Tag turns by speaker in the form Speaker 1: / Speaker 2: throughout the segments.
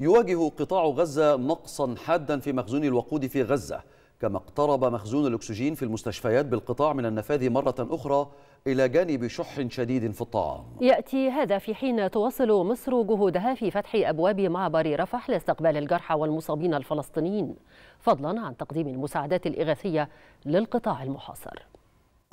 Speaker 1: يواجه قطاع غزة نقصا حادا في مخزون الوقود في غزة كما اقترب مخزون الأكسجين في المستشفيات بالقطاع من النفاذ مرة أخرى إلى جانب شح شديد في الطعام يأتي هذا في حين تواصل مصر جهودها في فتح أبواب معبر رفح لاستقبال الجرحى والمصابين الفلسطينيين فضلا عن تقديم المساعدات الإغاثية للقطاع المحاصر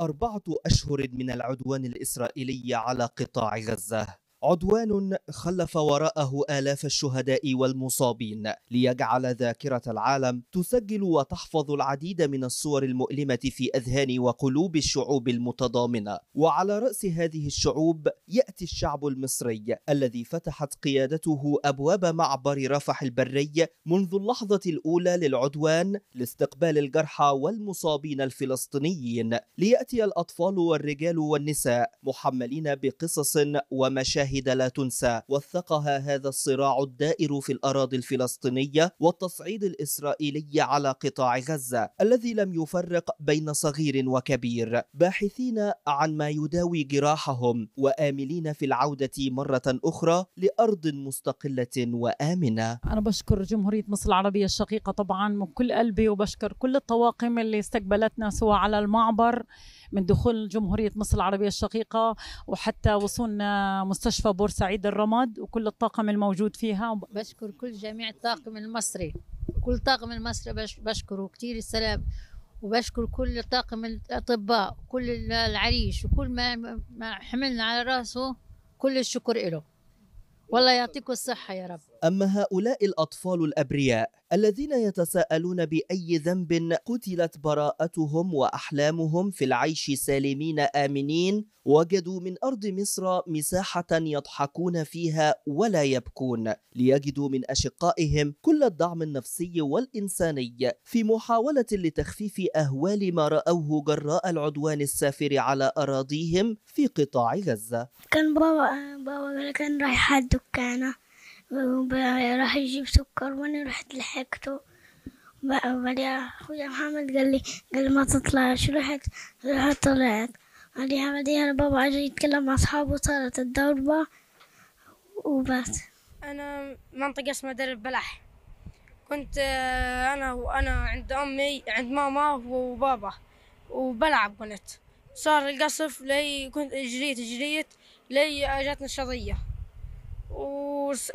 Speaker 1: أربعة أشهر من العدوان الإسرائيلي على قطاع غزة عدوان خلف وراءه آلاف الشهداء والمصابين ليجعل ذاكرة العالم تسجل وتحفظ العديد من الصور المؤلمة في أذهان وقلوب الشعوب المتضامنة وعلى رأس هذه الشعوب يأتي الشعب المصري الذي فتحت قيادته أبواب معبر رفح البري منذ اللحظة الأولى للعدوان لاستقبال الجرحى والمصابين الفلسطينيين ليأتي الأطفال والرجال والنساء محملين بقصص ومشاهد المشاهد لا تنسى وثقها هذا الصراع الدائر في الأراضي الفلسطينية والتصعيد الإسرائيلي على قطاع غزة الذي لم يفرق بين صغير وكبير باحثين عن ما يداوي جراحهم وآملين في العودة مرة أخرى لأرض مستقلة وآمنة أنا بشكر جمهورية مصر العربية الشقيقة طبعا من كل قلبي وبشكر كل الطواقم اللي استقبلتنا سواء على المعبر من دخول جمهورية مصر العربية الشقيقة وحتى وصولنا مستشفى مستشفى بورسعيد الرماد وكل الطاقم الموجود فيها بشكر كل جميع الطاقم المصري كل طاقم المصري بشكره كثير السلام وبشكر كل طاقم الأطباء كل العريش وكل ما, ما حملنا على راسه كل الشكر له والله يعطيكم الصحة يا رب أما هؤلاء الأطفال الأبرياء الذين يتساءلون بأي ذنب قتلت براءتهم وأحلامهم في العيش سالمين آمنين وجدوا من أرض مصر مساحة يضحكون فيها ولا يبكون ليجدوا من أشقائهم كل الدعم النفسي والإنساني في محاولة لتخفيف أهوال ما رأوه جراء العدوان السافر على أراضيهم في قطاع غزة كان بابا بابا كان رايح الدكانة راح يجيب سكر وانا رحت لحقته بعدها اخويا محمد قال لي قال لي ما تطلعش رحت رحت طلعت بعدها بعدها بابا اجى يتكلم مع اصحابه صارت الضربة وبس انا منطقة اسمها دير البلح كنت آه، انا وانا عند امي عند ماما وبابا وبلعب كنت صار القصف لي كنت جريت جريت لي اجتني آه، الشظية و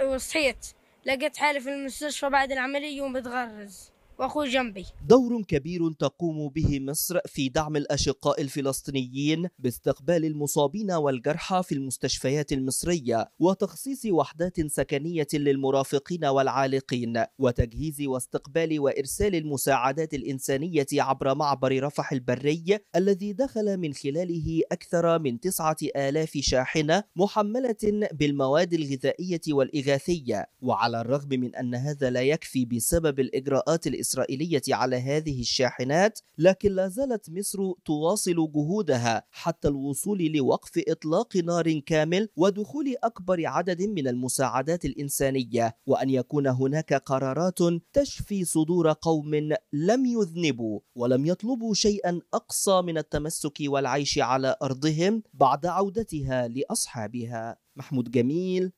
Speaker 1: وصحيت لقيت حالي في المستشفى بعد العملية ومتغرز واخو جنبي. دور كبير تقوم به مصر في دعم الاشقاء الفلسطينيين باستقبال المصابين والجرحى في المستشفيات المصريه وتخصيص وحدات سكنيه للمرافقين والعالقين وتجهيز واستقبال وارسال المساعدات الانسانيه عبر معبر رفح البري الذي دخل من خلاله اكثر من 9000 شاحنه محمله بالمواد الغذائيه والاغاثيه وعلى الرغم من ان هذا لا يكفي بسبب الاجراءات الإسرائيلية الإسرائيلية على هذه الشاحنات لكن لا زالت مصر تواصل جهودها حتى الوصول لوقف إطلاق نار كامل ودخول أكبر عدد من المساعدات الإنسانية وأن يكون هناك قرارات تشفي صدور قوم لم يذنبوا ولم يطلبوا شيئا أقصى من التمسك والعيش على أرضهم بعد عودتها لأصحابها محمود جميل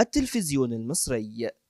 Speaker 1: التلفزيون المصري